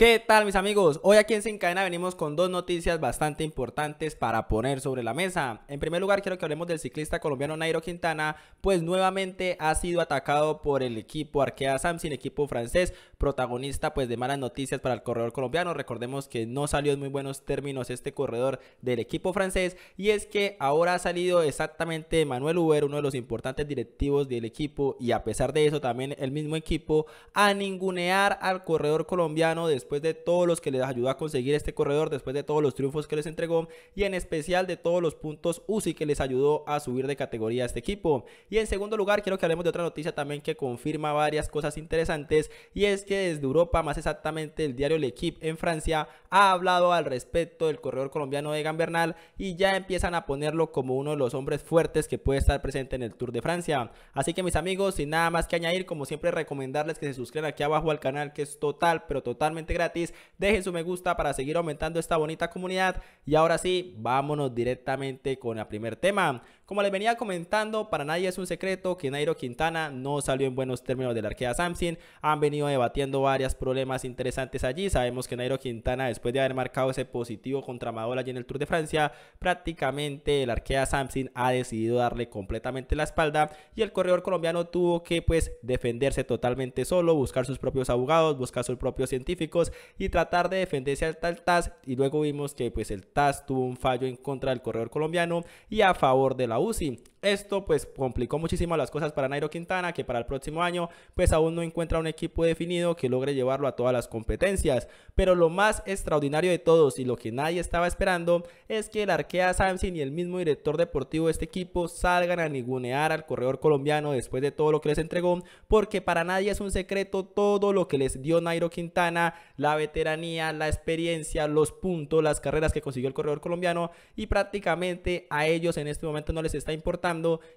¿Qué tal mis amigos? Hoy aquí en Sin Cadena venimos con dos noticias bastante importantes para poner sobre la mesa. En primer lugar quiero que hablemos del ciclista colombiano Nairo Quintana, pues nuevamente ha sido atacado por el equipo Arkea Samsin, equipo francés, protagonista pues de malas noticias para el corredor colombiano. Recordemos que no salió en muy buenos términos este corredor del equipo francés y es que ahora ha salido exactamente Manuel Uber, uno de los importantes directivos del equipo y a pesar de eso también el mismo equipo a ningunear al corredor colombiano después después de todos los que les ayudó a conseguir este corredor, después de todos los triunfos que les entregó y en especial de todos los puntos UCI que les ayudó a subir de categoría a este equipo. Y en segundo lugar, quiero que hablemos de otra noticia también que confirma varias cosas interesantes y es que desde Europa, más exactamente el diario L'Equipe en Francia, ha hablado al respecto del corredor colombiano Egan Bernal y ya empiezan a ponerlo como uno de los hombres fuertes que puede estar presente en el Tour de Francia. Así que mis amigos, sin nada más que añadir, como siempre recomendarles que se suscriban aquí abajo al canal que es total, pero totalmente gratis gratis. Dejen su me gusta para seguir aumentando esta bonita comunidad. Y ahora sí, vámonos directamente con el primer tema. Como les venía comentando, para nadie es un secreto que Nairo Quintana no salió en buenos términos del Arkea Samsung. Han venido debatiendo varios problemas interesantes allí. Sabemos que Nairo Quintana, después de haber marcado ese positivo contra Madola allí en el Tour de Francia, prácticamente el Arkea Samsung ha decidido darle completamente la espalda y el corredor colombiano tuvo que pues defenderse totalmente solo, buscar sus propios abogados, buscar sus propios científicos y tratar de defenderse al tal TAS y luego vimos que pues el TAS tuvo un fallo en contra del corredor colombiano y a favor de la 好事。Esto pues complicó muchísimo las cosas para Nairo Quintana, que para el próximo año pues aún no encuentra un equipo definido que logre llevarlo a todas las competencias. Pero lo más extraordinario de todos y lo que nadie estaba esperando es que el arquea Samson y el mismo director deportivo de este equipo salgan a ningunear al corredor colombiano después de todo lo que les entregó, porque para nadie es un secreto todo lo que les dio Nairo Quintana, la veteranía, la experiencia, los puntos, las carreras que consiguió el corredor colombiano y prácticamente a ellos en este momento no les está importando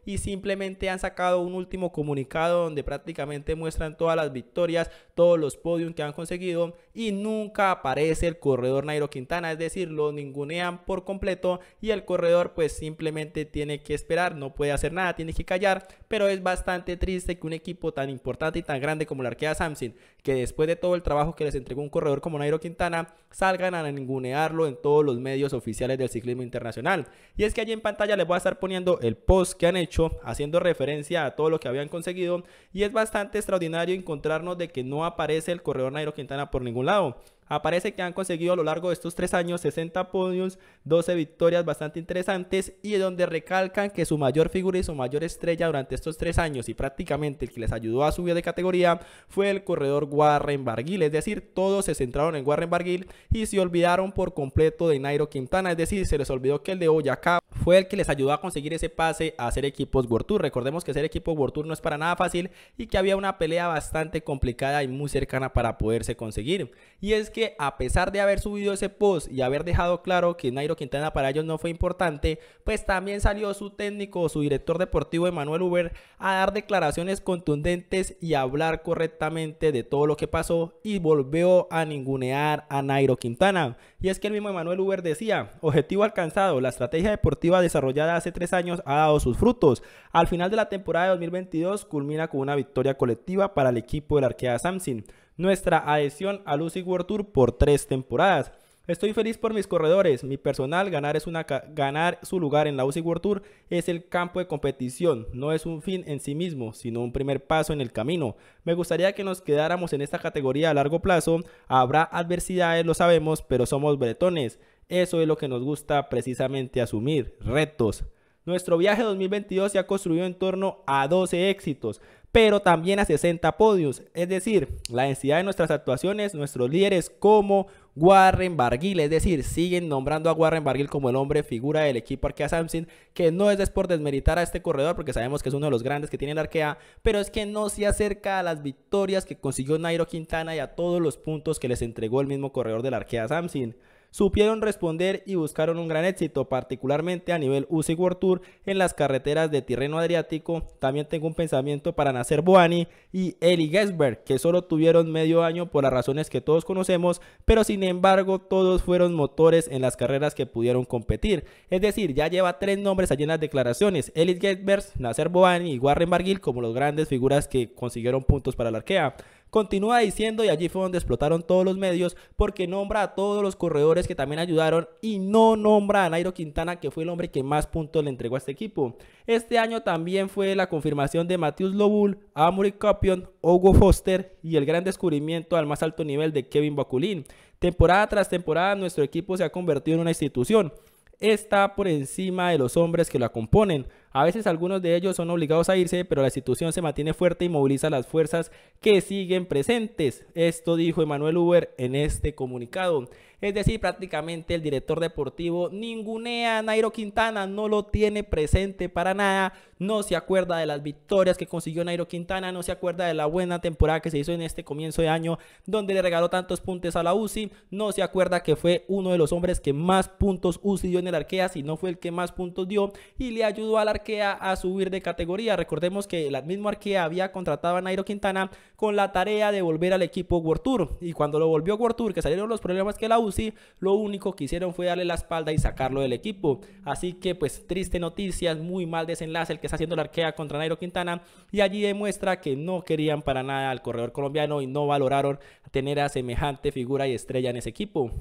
y simplemente han sacado un último comunicado donde prácticamente muestran todas las victorias, todos los podiums que han conseguido y nunca aparece el corredor Nairo Quintana, es decir, lo ningunean por completo y el corredor pues simplemente tiene que esperar, no puede hacer nada, tiene que callar, pero es bastante triste que un equipo tan importante y tan grande como la Arkea Samsung, que después de todo el trabajo que les entregó un corredor como Nairo Quintana, salgan a ningunearlo en todos los medios oficiales del ciclismo internacional. Y es que allí en pantalla les voy a estar poniendo el post que han hecho haciendo referencia a todo lo que habían conseguido y es bastante extraordinario encontrarnos de que no aparece el corredor Nairo Quintana por ningún lado. Aparece ah, que han conseguido a lo largo de estos tres años 60 podios, 12 victorias bastante interesantes y donde recalcan que su mayor figura y su mayor estrella durante estos tres años y prácticamente el que les ayudó a subir de categoría fue el corredor Warren Barguil. Es decir, todos se centraron en Warren Barguil y se olvidaron por completo de Nairo Quintana. Es decir, se les olvidó que el de Boyacá fue el que les ayudó a conseguir ese pase a ser equipos World Recordemos que ser equipo World Tour no es para nada fácil y que había una pelea bastante complicada y muy cercana para poderse conseguir. Y es que a pesar de haber subido ese post y haber dejado claro que Nairo Quintana para ellos no fue importante, pues también salió su técnico, su director deportivo Emanuel Uber, a dar declaraciones contundentes y hablar correctamente de todo lo que pasó y volvió a ningunear a Nairo Quintana. Y es que el mismo Emanuel Uber decía, objetivo alcanzado, la estrategia deportiva desarrollada hace tres años ha dado sus frutos. Al final de la temporada de 2022 culmina con una victoria colectiva para el equipo del Arquea Samsung nuestra adhesión al UCI World Tour por tres temporadas. Estoy feliz por mis corredores, mi personal, ganar, es una, ganar su lugar en la UCI World Tour es el campo de competición, no es un fin en sí mismo, sino un primer paso en el camino. Me gustaría que nos quedáramos en esta categoría a largo plazo, habrá adversidades, lo sabemos, pero somos bretones, eso es lo que nos gusta precisamente asumir, retos. Nuestro viaje 2022 se ha construido en torno a 12 éxitos, pero también a 60 podios. Es decir, la densidad de nuestras actuaciones, nuestros líderes como Warren Barguil, es decir, siguen nombrando a Warren Barguil como el hombre figura del equipo Arkea Samsung, que no es por desmeritar a este corredor, porque sabemos que es uno de los grandes que tiene el Arkea, pero es que no se acerca a las victorias que consiguió Nairo Quintana y a todos los puntos que les entregó el mismo corredor del Arkea Samsung supieron responder y buscaron un gran éxito, particularmente a nivel UCI World Tour en las carreteras de Tirreno Adriático. También tengo un pensamiento para Nacer Boani y Eli Gesberg, que solo tuvieron medio año por las razones que todos conocemos, pero sin embargo todos fueron motores en las carreras que pudieron competir. Es decir, ya lleva tres nombres allí en las declaraciones, Eli Gesberg, Nacer Boani y Warren Barguil como los grandes figuras que consiguieron puntos para la arquea. Continúa diciendo, y allí fue donde explotaron todos los medios, porque nombra a todos los corredores que también ayudaron y no nombra a Nairo Quintana, que fue el hombre que más puntos le entregó a este equipo. Este año también fue la confirmación de Matheus Lobul, Amory Copion, Hugo Foster y el gran descubrimiento al más alto nivel de Kevin Bakulin. Temporada tras temporada nuestro equipo se ha convertido en una institución. Está por encima de los hombres que la componen. A veces algunos de ellos son obligados a irse, pero la institución se mantiene fuerte y moviliza las fuerzas que siguen presentes. Esto dijo Emanuel Uber en este comunicado. Es decir, prácticamente el director deportivo ningunea a Nairo Quintana, no lo tiene presente para nada, no se acuerda de las victorias que consiguió Nairo Quintana, no se acuerda de la buena temporada que se hizo en este comienzo de año donde le regaló tantos puntos a la UCI, no se acuerda que fue uno de los hombres que más puntos UCI dio en el arquea, si no fue el que más puntos dio y le ayudó al arquea. Arkea a subir de categoría. Recordemos que la mismo Arkea había contratado a Nairo Quintana con la tarea de volver al equipo World Tour. Y cuando lo volvió World Tour, que salieron los problemas que la UCI, lo único que hicieron fue darle la espalda y sacarlo del equipo. Así que pues triste noticia, muy mal desenlace el que está haciendo la Arkea contra Nairo Quintana. Y allí demuestra que no querían para nada al corredor colombiano y no valoraron tener a semejante figura y estrella en ese equipo.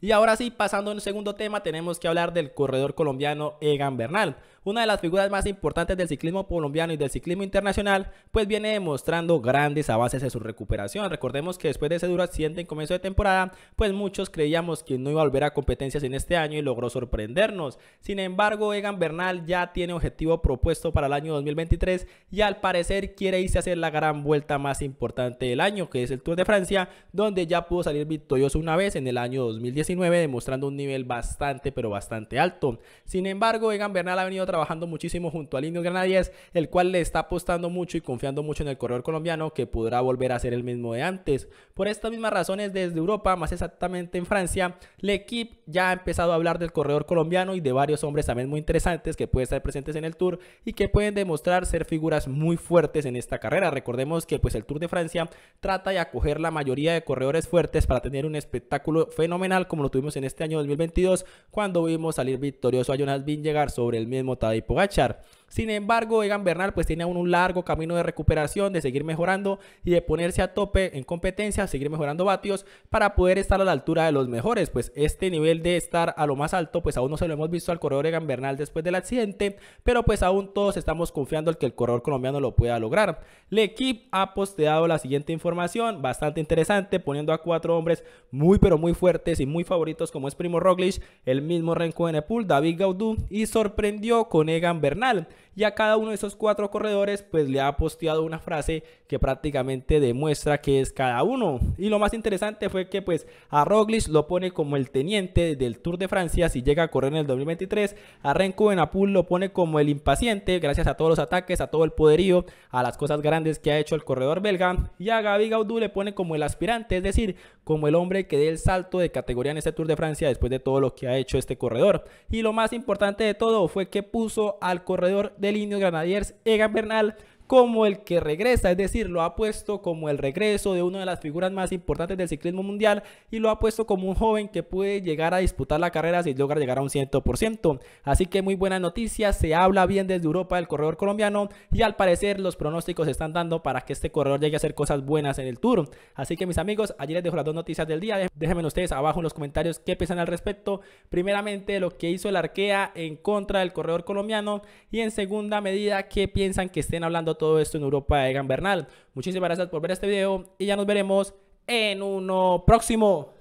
Y ahora sí, pasando al segundo tema, tenemos que hablar del corredor colombiano Egan Bernal una de las figuras más importantes del ciclismo colombiano y del ciclismo internacional, pues viene demostrando grandes avances en su recuperación. Recordemos que después de ese duro accidente en comienzo de temporada, pues muchos creíamos que no iba a volver a competencias en este año y logró sorprendernos. Sin embargo, Egan Bernal ya tiene objetivo propuesto para el año 2023 y al parecer quiere irse a hacer la gran vuelta más importante del año, que es el Tour de Francia, donde ya pudo salir victorioso una vez en el año 2019, demostrando un nivel bastante, pero bastante alto. Sin embargo, Egan Bernal ha venido trabajando muchísimo junto al Indio Granadiers, el cual le está apostando mucho y confiando mucho en el corredor colombiano que podrá volver a ser el mismo de antes. Por estas mismas razones, desde Europa, más exactamente en Francia, L'Equipe ya ha empezado a hablar del corredor colombiano y de varios hombres también muy interesantes que pueden estar presentes en el Tour y que pueden demostrar ser figuras muy fuertes en esta carrera. Recordemos que pues el Tour de Francia trata de acoger la mayoría de corredores fuertes para tener un espectáculo fenomenal como lo tuvimos en este año 2022 cuando vimos salir victorioso a Jonas Vingegaard sobre el mismo Jota y Pogachar Sin embargo, Egan Bernal pues tiene aún un largo camino de recuperación, de seguir mejorando y de ponerse a tope en competencia, seguir mejorando vatios para poder estar a la altura de los mejores. Pues este nivel de estar a lo más alto, pues aún no se lo hemos visto al corredor Egan Bernal después del accidente, pero pues aún todos estamos confiando en que el corredor colombiano lo pueda lograr. equipo ha posteado la siguiente información, bastante interesante, poniendo a cuatro hombres muy pero muy fuertes y muy favoritos como es Primo Roglic, el mismo Renko Nepal, David Gaudú y sorprendió con Egan Bernal y a cada uno de esos cuatro corredores pues le ha posteado una frase que prácticamente demuestra que es cada uno. Y lo más interesante fue que pues a Roglic lo pone como el teniente del Tour de Francia si llega a correr en el 2023, a Renko Benapul lo pone como el impaciente gracias a todos los ataques, a todo el poderío, a las cosas grandes que ha hecho el corredor belga y a Gaby Gaudú le pone como el aspirante, es decir, como el hombre que dé el salto de categoría en este Tour de Francia después de todo lo que ha hecho este corredor. Y lo más importante de todo fue que puso al corredor del Indio Granadiers, Egan Bernal, como el que regresa, es decir, lo ha puesto como el regreso de una de las figuras más importantes del ciclismo mundial y lo ha puesto como un joven que puede llegar a disputar la carrera si logra llegar a un 100%. Así que muy buena noticia, se habla bien desde Europa del corredor colombiano y al parecer los pronósticos se están dando para que este corredor llegue a hacer cosas buenas en el Tour. Así que mis amigos, allí les dejo las dos noticias del día, déjenme ustedes abajo en los comentarios qué piensan al respecto. Primeramente lo que hizo el Arkea en contra del corredor colombiano y en segunda medida qué piensan que estén hablando todo esto en Europa Egan Bernal. Muchísimas gracias por ver este video y ya nos veremos en uno próximo.